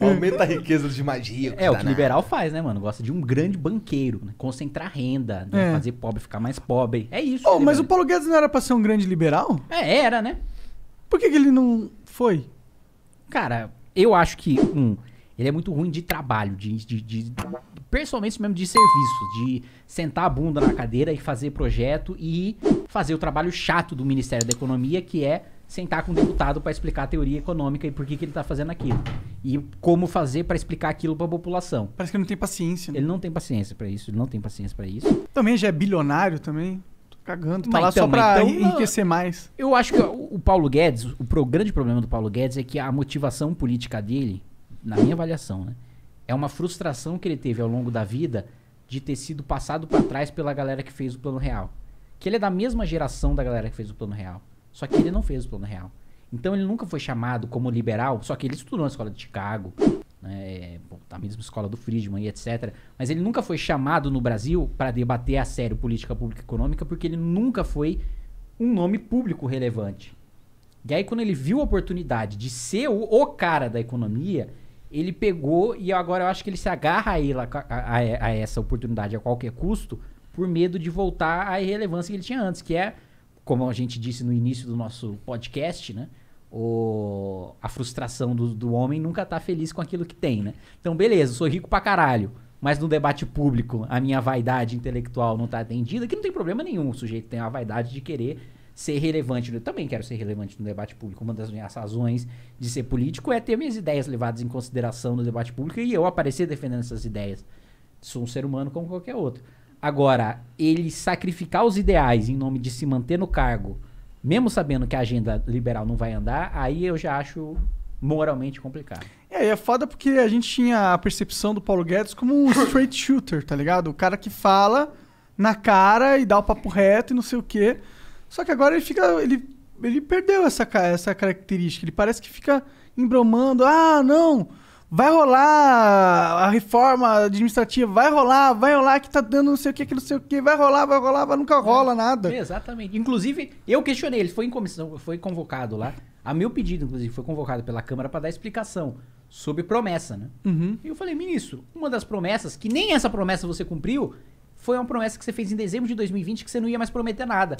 É. Aumenta a riqueza de mais ricos. É, o que liberal faz, né, mano? Gosta de um grande banqueiro, né? concentrar renda, né? É. fazer pobre ficar mais pobre. É isso. Oh, mas o Paulo Guedes não era pra ser um grande liberal? É, era, né? Por que, que ele não foi? Cara, eu acho que, um, ele é muito ruim de trabalho, de, de, de pessoalmente mesmo de serviço, de sentar a bunda na cadeira e fazer projeto e fazer o trabalho chato do Ministério da Economia, que é sentar com um deputado para explicar a teoria econômica e por que, que ele está fazendo aquilo. E como fazer para explicar aquilo para a população. Parece que não tem paciência. Né? Ele não tem paciência para isso, ele não tem paciência para isso. Também já é bilionário também. Tô cagando, tá mas lá então, só para então, enriquecer mais. Eu acho que o Paulo Guedes, o, grande problema do Paulo Guedes é que a motivação política dele, na minha avaliação, né, é uma frustração que ele teve ao longo da vida de ter sido passado para trás pela galera que fez o Plano Real. Que ele é da mesma geração da galera que fez o Plano Real. Só que ele não fez o plano real. Então ele nunca foi chamado como liberal, só que ele estudou na escola de Chicago, né, a mesma escola do Friedman e etc. Mas ele nunca foi chamado no Brasil para debater a sério política pública e econômica, porque ele nunca foi um nome público relevante. E aí, quando ele viu a oportunidade de ser o, o cara da economia, ele pegou e agora eu acho que ele se agarra a, ele, a, a, a essa oportunidade a qualquer custo, por medo de voltar à irrelevância que ele tinha antes, que é como a gente disse no início do nosso podcast, né? O, a frustração do, do homem nunca tá feliz com aquilo que tem, né? Então, beleza, sou rico pra caralho mas no debate público a minha vaidade intelectual não está atendida, que não tem problema nenhum. O sujeito tem a vaidade de querer ser relevante. Eu né? também quero ser relevante no debate público. Uma das minhas razões de ser político é ter minhas ideias levadas em consideração no debate público e eu aparecer defendendo essas ideias. Sou um ser humano como qualquer outro. Agora, ele sacrificar os ideais em nome de se manter no cargo, mesmo sabendo que a agenda liberal não vai andar, aí eu já acho moralmente complicado. É, é foda porque a gente tinha a percepção do Paulo Guedes como um straight shooter, tá ligado? O cara que fala na cara e dá o papo reto e não sei o quê. Só que agora ele fica. Ele, ele perdeu essa, essa característica. Ele parece que fica embromando. Ah, não! vai rolar a reforma administrativa, vai rolar, vai rolar que tá dando não sei o que, que não sei o que, vai rolar, vai rolar, vai, nunca rola é, nada. Exatamente. Inclusive, eu questionei, ele foi em comissão, foi convocado lá, a meu pedido, inclusive, foi convocado pela Câmara para dar explicação sobre promessa, né? Uhum. E eu falei, ministro, uma das promessas, que nem essa promessa você cumpriu, foi uma promessa que você fez em dezembro de 2020 que você não ia mais prometer nada.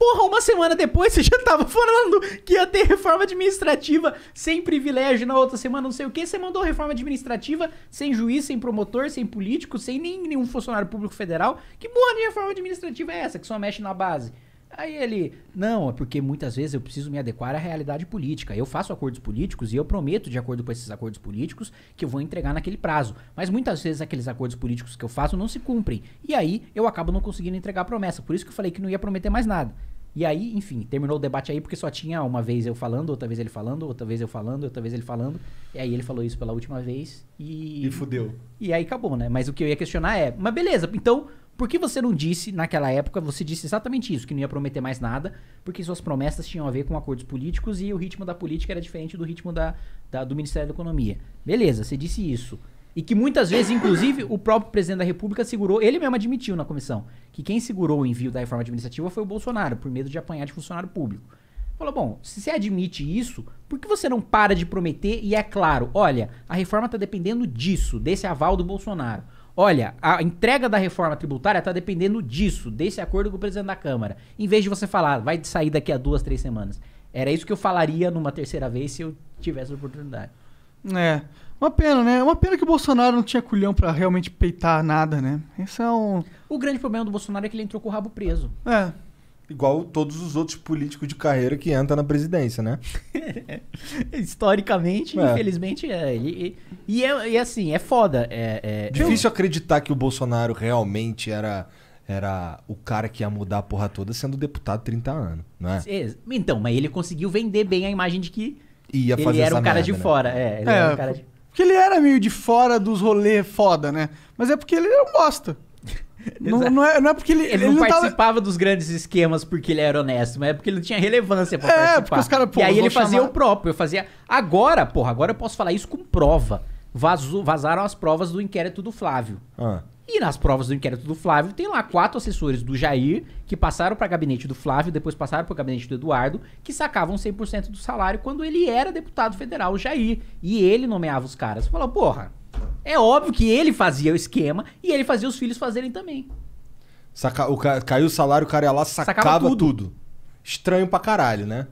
Porra, uma semana depois você já tava falando que ia ter reforma administrativa sem privilégio, na outra semana não sei o que, você mandou reforma administrativa sem juiz, sem promotor, sem político, sem nem, nenhum funcionário público federal. Que porra de reforma administrativa é essa que só mexe na base? Aí ele, não, é porque muitas vezes eu preciso me adequar à realidade política. Eu faço acordos políticos e eu prometo, de acordo com esses acordos políticos, que eu vou entregar naquele prazo. Mas muitas vezes aqueles acordos políticos que eu faço não se cumprem. E aí eu acabo não conseguindo entregar a promessa. Por isso que eu falei que não ia prometer mais nada. E aí, enfim, terminou o debate aí porque só tinha uma vez eu falando, outra vez ele falando, outra vez eu falando, outra vez ele falando. E aí ele falou isso pela última vez e. E fudeu. E aí acabou, né? Mas o que eu ia questionar é, mas beleza, então por que você não disse, naquela época, você disse exatamente isso, que não ia prometer mais nada, porque suas promessas tinham a ver com acordos políticos e o ritmo da política era diferente do ritmo da, da do Ministério da Economia. Beleza, você disse isso. E que muitas vezes, inclusive, o próprio presidente da República segurou, ele mesmo admitiu na comissão, que quem segurou o envio da reforma administrativa foi o Bolsonaro, por medo de apanhar de funcionário público. Falou, bom, se você admite isso, por que você não para de prometer e é claro, olha, a reforma está dependendo disso, desse aval do Bolsonaro. Olha, a entrega da reforma tributária está dependendo disso, desse acordo com o presidente da Câmara. Em vez de você falar, vai sair daqui a duas, três semanas. Era isso que eu falaria numa terceira vez se eu tivesse a oportunidade. É. Uma pena, né? É uma pena que o Bolsonaro não tinha culhão para realmente peitar nada, né? Isso é um. O grande problema do Bolsonaro é que ele entrou com o rabo preso. É. Igual todos os outros políticos de carreira que entram na presidência, né? Historicamente, é. infelizmente, é. E, e, e, é, assim, é foda. É, é... Difícil eu... acreditar que o Bolsonaro realmente era, era o cara que ia mudar a porra toda sendo deputado 30 anos, não é? Então, mas ele conseguiu vender bem a imagem de que ia fazer ele era um cara merda, de né? fora. É, ele é, era um cara de... Porque ele era meio de fora dos rolês foda, né? Mas é porque ele era um bosta. Não, não, é, não é porque ele. Ele, ele não, não, participava tava... dos grandes esquemas porque ele era honesto, mas é porque ele não tinha relevância pra é, participar. Porque os cara, e aí ele fazia chamar... o próprio, eu fazia. Agora, porra, agora eu posso falar isso com prova. Vazou, vazaram as provas do inquérito do Flávio. Ah. E nas provas do inquérito do Flávio, tem lá quatro assessores do Jair que passaram para gabinete do Flávio, depois passaram para o gabinete do Eduardo, que sacavam 100% do salário quando ele era deputado federal, o Jair. E ele nomeava os caras. Falou, porra, é óbvio que ele fazia o esquema e ele fazia os filhos fazerem também. Saca... O Caiu o salário, o cara ia lá, sacava, sacava tudo. tudo. Estranho pra caralho, né?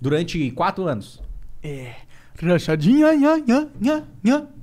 Durante quatro anos. É. Rachadinha, nha, nha, nha, nha.